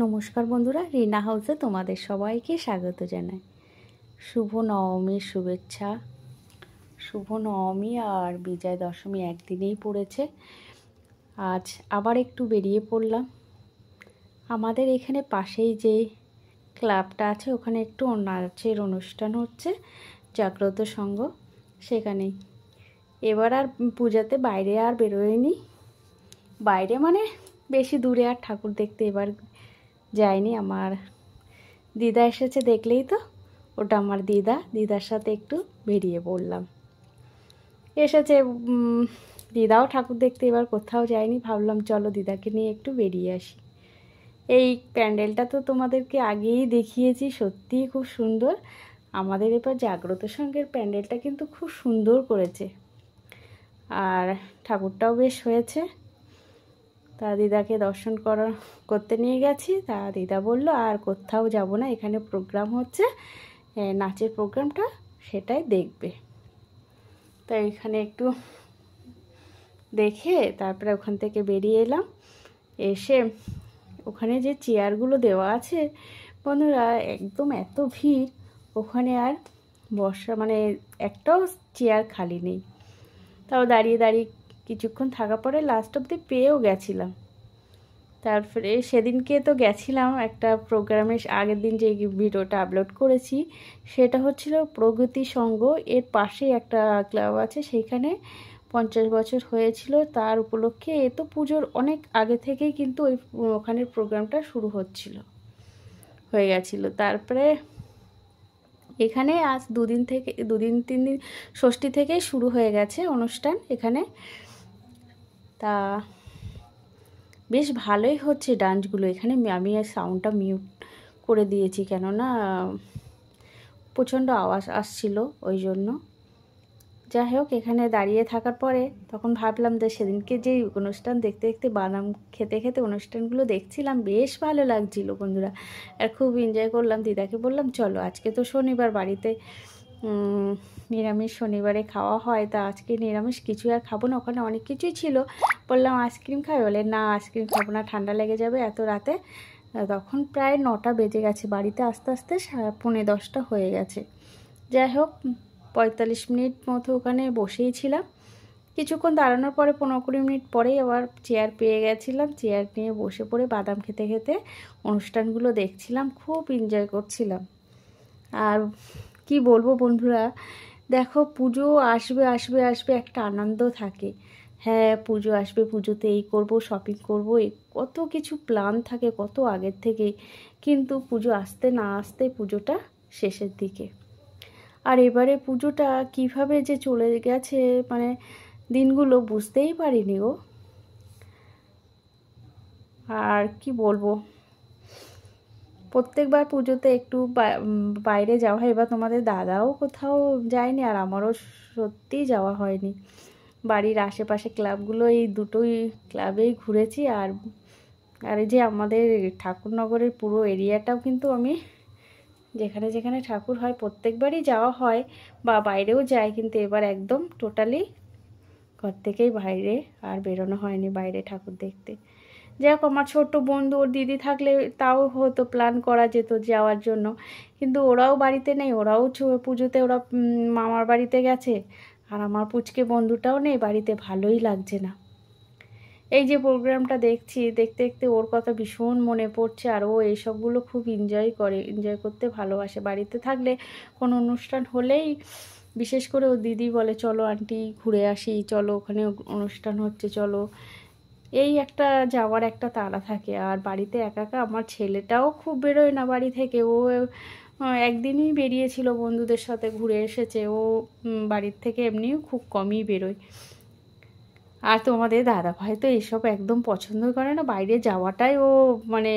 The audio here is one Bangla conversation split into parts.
নমস্কার বন্ধুরা রিনা হাউসে তোমাদের সবাইকে স্বাগত জানাই শুভ নবমীর শুভেচ্ছা শুভ নবমী আর বিজয় দশমী একদিনেই পড়েছে আজ আবার একটু বেরিয়ে পড়লাম আমাদের এখানে পাশেই যে ক্লাবটা আছে ওখানে একটু নাচের অনুষ্ঠান হচ্ছে জাগ্রত সংঘ সেখানেই এবার আর পূজাতে বাইরে আর বেরোয়নি বাইরে মানে বেশি দূরে আর ঠাকুর দেখতে এবার যায়নি আমার দিদা এসেছে দেখলেই তো ওটা আমার দিদা দিদার সাথে একটু বেরিয়ে পড়লাম এসেছে দিদাও ঠাকুর দেখতে এবার কোথাও যায়নি ভাবলাম চলো দিদাকে নিয়ে একটু বেরিয়ে আসি এই প্যান্ডেলটা তো তোমাদেরকে আগেই দেখিয়েছি সত্যিই খুব সুন্দর আমাদের এবার জাগ্রত সঙ্গের প্যান্ডেলটা কিন্তু খুব সুন্দর করেছে আর ঠাকুরটাও বেশ হয়েছে তা দিদাকে দর্শন করা করতে নিয়ে গেছি তা দিদা বলল আর কোথাও যাব না এখানে প্রোগ্রাম হচ্ছে নাচের প্রোগ্রামটা সেটাই দেখবে তা এখানে একটু দেখে তারপরে ওখান থেকে বেরিয়ে এলাম এসে ওখানে যে চেয়ারগুলো দেওয়া আছে বন্ধুরা একদম এত ভিড় ওখানে আর বর্ষা মানে একটাও চেয়ার খালি নেই তাও দাঁড়িয়ে দাঁড়িয়ে কিছুক্ষণ থাকা পরে লাস্ট দি পেয়েও গেছিলাম তারপরে সেদিনকে তো গেছিলাম একটা প্রোগ্রামে আগের দিন যে ভিডিওটা আপলোড করেছি সেটা হচ্ছিল প্রগতি সঙ্গ এর পাশে একটা ক্লাব আছে সেইখানে পঞ্চাশ বছর হয়েছিল তার উপলক্ষে এ তো পুজোর অনেক আগে থেকেই কিন্তু ওই ওখানের প্রোগ্রামটা শুরু হচ্ছিল হয়ে গেছিলো তারপরে এখানে আজ দুদিন থেকে দুদিন তিন দিন ষষ্ঠী থেকেই শুরু হয়ে গেছে অনুষ্ঠান এখানে তা বেশ ভালোই হচ্ছে ডান্সগুলো এখানে আমি সাউন্ডটা মিউট করে দিয়েছি কেননা প্রচণ্ড আওয়াজ আসছিল ওই জন্য যাই হোক এখানে দাঁড়িয়ে থাকার পরে তখন ভাবলাম যে সেদিনকে যেই অনুষ্ঠান দেখতে দেখতে বাদাম খেতে খেতে অনুষ্ঠানগুলো দেখছিলাম বেশ ভালো লাগছিল বন্ধুরা আর খুব এনজয় করলাম দিদাকে বললাম চলো আজকে তো শনিবার বাড়িতে নিরামিষ শনিবারে খাওয়া হয় তা আজকে নিরামিষ কিছু আর খাবো না ওখানে অনেক কিছুই ছিল বললাম আইসক্রিম খাই বলে না আইসক্রিম খাবো না ঠান্ডা লেগে যাবে এত রাতে তখন প্রায় নটা বেজে গেছে বাড়িতে আস্তে আস্তে পৌনে দশটা হয়ে গেছে যাই হোক পঁয়তাল্লিশ মিনিট মতো ওখানে বসেই ছিলাম কিছুক্ষণ দাঁড়ানোর পরে পনেরো কুড়ি মিনিট পরেই আবার চেয়ার পেয়ে গেছিলাম চেয়ার নিয়ে বসে পড়ে বাদাম খেতে খেতে অনুষ্ঠানগুলো দেখছিলাম খুব এনজয় করছিলাম আর কি বলবো বন্ধুরা দেখো পুজো আসবে আসবে আসবে একটা আনন্দ থাকে হ্যাঁ পুজো আসবে পুজোতে এই করবো শপিং করবো কত কিছু প্ল্যান থাকে কত আগের থেকে কিন্তু পুজো আসতে না আসতে পুজোটা শেষের দিকে আর এবারে পুজোটা কিভাবে যে চলে গেছে মানে দিনগুলো বুঝতেই পারিনি গো আর কি বলবো প্রত্যেকবার পুজোতে একটু বাইরে যাওয়া হয় এবার তোমাদের দাদাও কোথাও যায়নি আর আমারও সত্যি যাওয়া হয়নি বাড়ির আশেপাশে ক্লাবগুলো এই দুটোই ক্লাবেই ঘুরেছি আর আর এই যে আমাদের ঠাকুরনগরের পুরো এরিয়াটাও কিন্তু আমি যেখানে যেখানে ঠাকুর হয় প্রত্যেকবারই যাওয়া হয় বা বাইরেও যায় কিন্তু এবার একদম টোটালি ঘর থেকেই বাইরে আর বেরোনো হয়নি বাইরে ঠাকুর দেখতে যাই আমার ছোট্ট বন্ধু ওর দিদি থাকলে তাও হতো প্ল্যান করা যেত যাওয়ার জন্য কিন্তু ওরাও বাড়িতে নেই ওরাও পুজোতে ওরা মামার বাড়িতে গেছে আর আমার পুচকে বন্ধুটাও নেই বাড়িতে ভালোই লাগছে না এই যে প্রোগ্রামটা দেখছি দেখতে দেখতে ওর কথা ভীষণ মনে পড়ছে আর ও এইসবগুলো খুব এনজয় করে এনজয় করতে ভালোবাসে বাড়িতে থাকলে কোনো অনুষ্ঠান হলেই বিশেষ করে ও দিদি বলে চলো আন্টি ঘুরে আসি চলো ওখানে অনুষ্ঠান হচ্ছে চলো এই একটা যাওয়ার একটা তাড়া থাকে আর বাড়িতে একা একা আমার ছেলেটাও খুব বেরোয় না বাড়ি থেকে ও একদিনই বেরিয়েছিল বন্ধুদের সাথে ঘুরে এসেছে ও বাড়ির থেকে এমনিও খুব কমই বেরোয় আর তোমাদের দাদা ভাই তো এসব একদম পছন্দ করে না বাইরে যাওয়াটাই ও মানে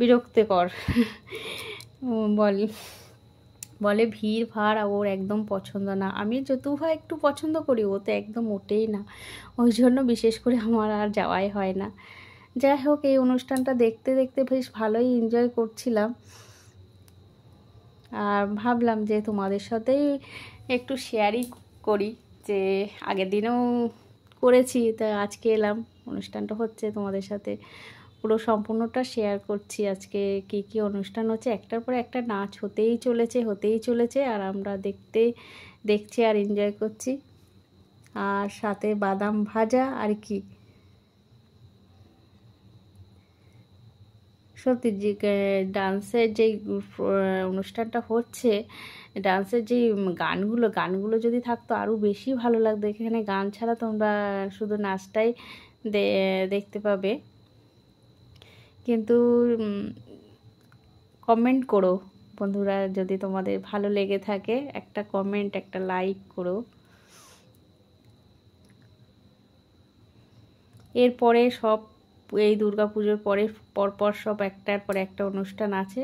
বিরক্তিকর বল বলে ভিড় ভাড় ওর একদম পছন্দ না আমি ভাই একটু পছন্দ করি ও তো একদম ওটেই না ওই জন্য বিশেষ করে আমার আর যাওয়াই হয় না যাই হোক এই অনুষ্ঠানটা দেখতে দেখতে বেশ ভালোই এনজয় করছিলাম আর ভাবলাম যে তোমাদের সাথেই একটু শেয়ারই করি যে আগের দিনেও করেছি তা আজকে এলাম অনুষ্ঠানটা হচ্ছে তোমাদের সাথে পুরো সম্পূর্ণটা শেয়ার করছি আজকে কি কি অনুষ্ঠান হচ্ছে একটার পর একটা নাচ হতেই চলেছে হতেই চলেছে আর আমরা দেখতে দেখছি আর এনজয় করছি আর সাথে বাদাম ভাজা আর কি সত্যি যে ডান্সের যে অনুষ্ঠানটা হচ্ছে ডান্সের যে গানগুলো গানগুলো যদি থাকতো আরও বেশি ভালো লাগতো এখানে গান ছাড়া তোমরা শুধু নাচটাই দেখতে পাবে কিন্তু কমেন্ট করো বন্ধুরা যদি তোমাদের ভালো লেগে থাকে একটা কমেন্ট একটা লাইক করো এরপরে সব এই দুর্গা পুজোর পরে পরপর সব একটার পর একটা অনুষ্ঠান আছে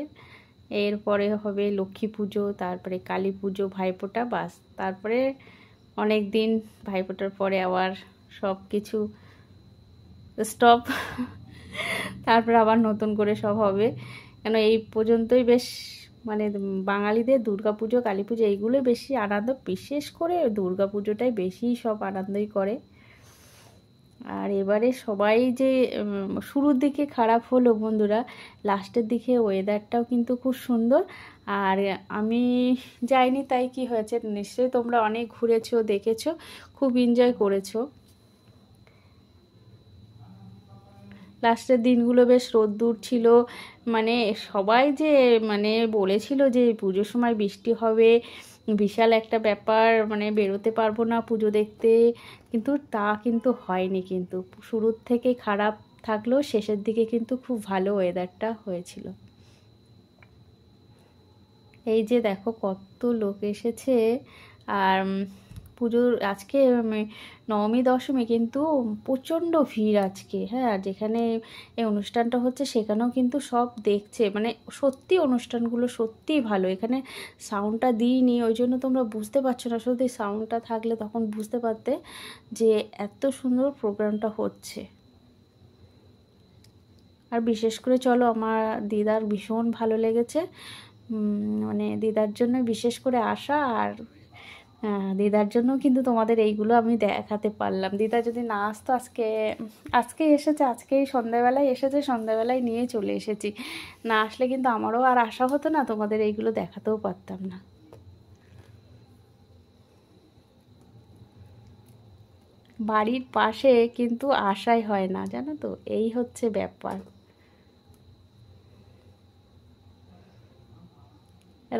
এরপরে হবে লক্ষ্মী পুজো তারপরে কালী পুজো ভাইফোঁটা বাস তারপরে অনেক দিন ভাইফোঁটার পরে আবার সব কিছু স্টপ তারপরে আবার নতুন করে সব হবে কেন এই পর্যন্তই বেশ মানে বাঙালিদের দুর্গা পুজো কালী পুজো এইগুলো বেশি আনন্দ বিশেষ করে দুর্গা পুজোটাই বেশি সব আনন্দই করে আর এবারে সবাই যে শুরুর দিকে খারাপ হলো বন্ধুরা লাস্টের দিকে ওয়েদারটাও কিন্তু খুব সুন্দর আর আমি যাইনি তাই কি হয়েছে নিশ্চয়ই তোমরা অনেক ঘুরেছো দেখেছো খুব এনজয় করেছো লাস্টের দিনগুলো বেশ রোদ্দুর ছিল মানে সবাই যে মানে বলেছিল যে পুজোর সময় বৃষ্টি হবে বিশাল একটা ব্যাপার মানে বেরোতে পারবো না পুজো দেখতে কিন্তু তা কিন্তু হয়নি কিন্তু শুরুর থেকে খারাপ থাকলেও শেষের দিকে কিন্তু খুব ভালো ওয়েদারটা হয়েছিল এই যে দেখো কত লোক এসেছে আর পুজোর আজকে নবমী দশমী কিন্তু প্রচণ্ড ভিড় আজকে হ্যাঁ যেখানে এই অনুষ্ঠানটা হচ্ছে সেখানেও কিন্তু সব দেখছে মানে সত্যি অনুষ্ঠানগুলো সত্যি ভালো এখানে সাউন্ডটা দিইনি ওই জন্য তোমরা বুঝতে পারছো না সত্যি সাউন্ডটা থাকলে তখন বুঝতে পারতে যে এত সুন্দর প্রোগ্রামটা হচ্ছে আর বিশেষ করে চলো আমার দিদার ভীষণ ভালো লেগেছে মানে দিদার জন্য বিশেষ করে আসা আর হ্যাঁ, দিদার জন্য কিন্তু তোমাদের এইগুলো আমি দেখাতে পারলাম দিদা যদি না আসতো আজকে আজকে এসেছে আজকেই সন্ধ্যাবেলায় এসেছে সন্ধ্যাবেলায় নিয়ে চলে এসেছি না আসলে কিন্তু আমারও আর আশা হতো না তোমাদের এইগুলো দেখাতেও পারতাম না বাড়ির পাশে কিন্তু আশাই হয় না জানো তো এই হচ্ছে ব্যাপার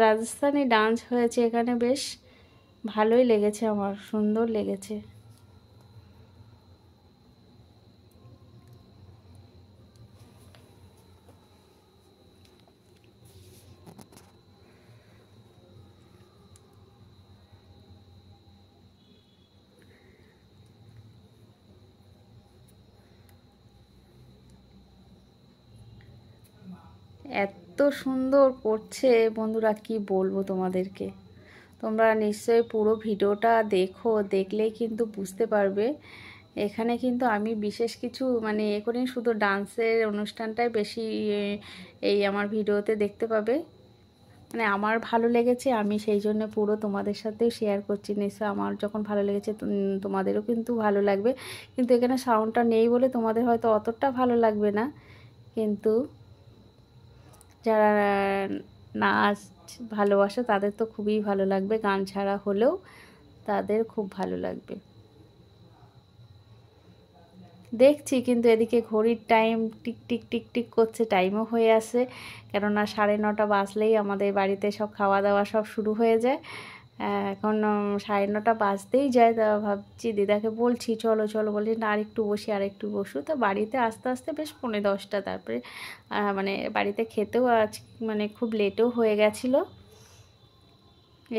রাজস্থানে ডান্স হয়েছে এখানে বেশ ভালোই লেগেছে আমার সুন্দর লেগেছে এত সুন্দর করছে বন্ধুরা কি বলবো তোমাদেরকে তোমরা নিশ্চয়ই পুরো ভিডিওটা দেখো দেখলেই কিন্তু বুঝতে পারবে এখানে কিন্তু আমি বিশেষ কিছু মানে এ করি শুধু ডান্সের অনুষ্ঠানটাই বেশি এই আমার ভিডিওতে দেখতে পাবে মানে আমার ভালো লেগেছে আমি সেই জন্য পুরো তোমাদের সাথেও শেয়ার করছি নিশ্চয় আমার যখন ভালো লেগেছে তোমাদেরও কিন্তু ভালো লাগবে কিন্তু এখানে সাউন্ডটা নেই বলে তোমাদের হয়তো অতটা ভালো লাগবে না কিন্তু যারা নাচ ভালোবাসা তাদের তো খুবই ভালো লাগবে গান ছাড়া হলেও তাদের খুব ভালো লাগবে দেখছি কিন্তু এদিকে ঘড়ির time tick tick tick tick করছে টাইমও হয়ে আসে কেননা সাড়ে নটা বাজলেই আমাদের বাড়িতে সব খাওয়া দাওয়া সব শুরু হয়ে যায় হ্যাঁ, এখন সাড়ে নটা বাজতেই যায় তা ভাবছি দিদাকে বলছি চলো চলো বলছি না আরেকটু বসি আরেকটু বসু তো বাড়িতে আস্তে আস্তে বেশ পৌনে দশটা তারপরে মানে বাড়িতে খেতেও আজ মানে খুব লেটও হয়ে গেছিলো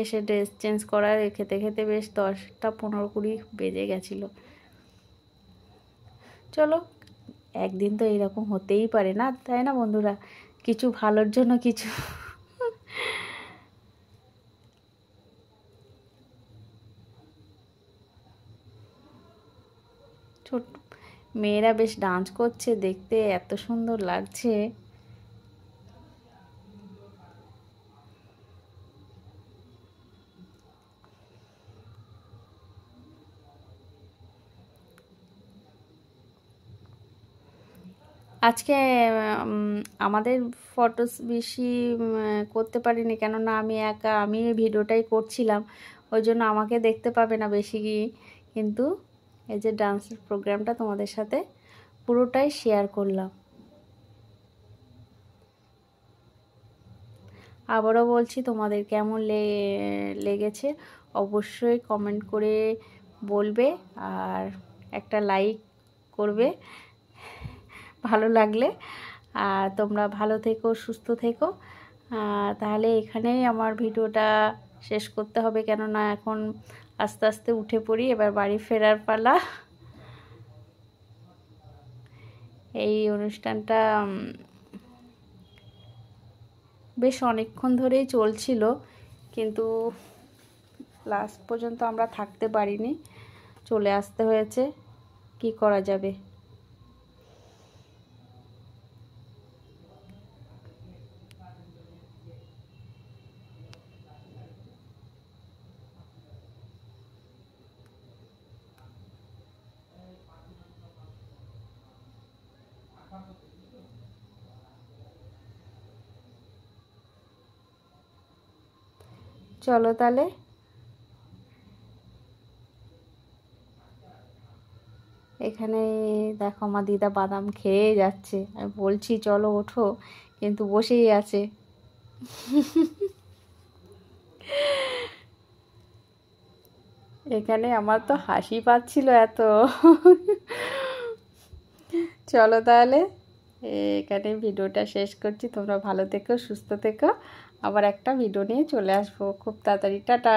এসে ড্রেস চেঞ্জ করার খেতে খেতে বেশ দশটা পনেরো কুড়ি বেজে গেছিলো চলো একদিন তো এরকম হতেই পারে না তাই না বন্ধুরা কিছু ভালোর জন্য কিছু ছোট মেয়েরা বেশ ডান্স করছে দেখতে এত সুন্দর লাগছে আজকে আমাদের ফটোস বেশি করতে পারিনি কেননা আমি একা আমি ভিডিওটাই করছিলাম ওই জন্য আমাকে দেখতে পাবে না বেশি কিন্তু এই যে ডান্সের প্রোগ্রামটা তোমাদের সাথে পুরোটাই শেয়ার করলাম আবারও বলছি তোমাদের কেমন লেগেছে অবশ্যই কমেন্ট করে বলবে আর একটা লাইক করবে ভালো লাগলে আর তোমরা ভালো থেকো সুস্থ থেকো তাহলে এখানেই আমার ভিডিওটা শেষ করতে হবে কেননা এখন আস্তে আস্তে উঠে পড়ি এবার বাড়ি ফেরার পালা এই অনুষ্ঠানটা বেশ অনেকক্ষণ ধরেই চলছিল কিন্তু লাস্ট পর্যন্ত আমরা থাকতে পারিনি চলে আসতে হয়েছে কি করা যাবে চলো তাহলে এখানে দেখো মা দিদা বাদাম খেয়ে যাচ্ছে আমি বলছি চলো ওঠো কিন্তু বসেই আছে এখানে আমার তো হাসি পাচ্ছিল এত চলো তাহলে এখানে ভিডিওটা শেষ করছি তোমরা ভালো থেকো সুস্থ থেকো আবার একটা ভিডিও নিয়ে চলে আসবো খুব তাড়াতাড়ি টাটা